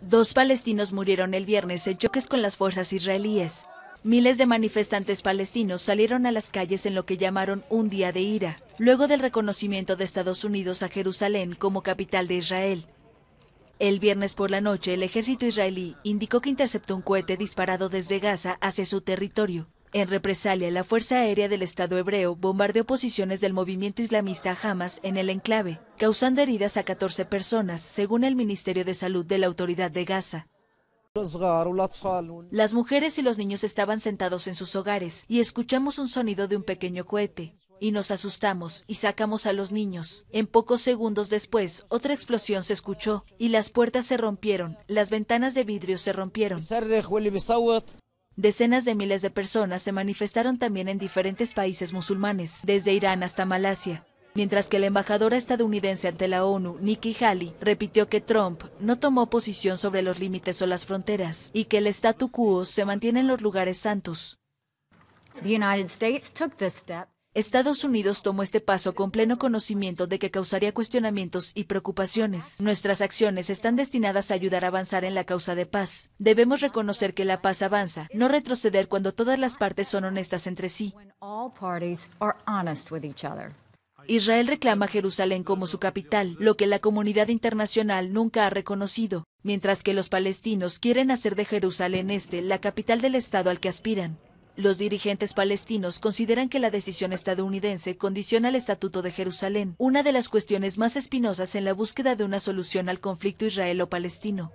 Dos palestinos murieron el viernes en choques con las fuerzas israelíes. Miles de manifestantes palestinos salieron a las calles en lo que llamaron un día de ira, luego del reconocimiento de Estados Unidos a Jerusalén como capital de Israel. El viernes por la noche, el ejército israelí indicó que interceptó un cohete disparado desde Gaza hacia su territorio. En represalia, la Fuerza Aérea del Estado Hebreo bombardeó posiciones del movimiento islamista Hamas en el enclave, causando heridas a 14 personas, según el Ministerio de Salud de la Autoridad de Gaza. Las mujeres y los niños estaban sentados en sus hogares y escuchamos un sonido de un pequeño cohete, y nos asustamos y sacamos a los niños. En pocos segundos después, otra explosión se escuchó y las puertas se rompieron, las ventanas de vidrio se rompieron. Decenas de miles de personas se manifestaron también en diferentes países musulmanes, desde Irán hasta Malasia. Mientras que la embajadora estadounidense ante la ONU, Nikki Haley, repitió que Trump no tomó posición sobre los límites o las fronteras y que el statu quo se mantiene en los lugares santos. Estados Unidos tomó este paso con pleno conocimiento de que causaría cuestionamientos y preocupaciones. Nuestras acciones están destinadas a ayudar a avanzar en la causa de paz. Debemos reconocer que la paz avanza, no retroceder cuando todas las partes son honestas entre sí. Israel reclama Jerusalén como su capital, lo que la comunidad internacional nunca ha reconocido, mientras que los palestinos quieren hacer de Jerusalén este la capital del Estado al que aspiran. Los dirigentes palestinos consideran que la decisión estadounidense condiciona el Estatuto de Jerusalén, una de las cuestiones más espinosas en la búsqueda de una solución al conflicto israelo-palestino.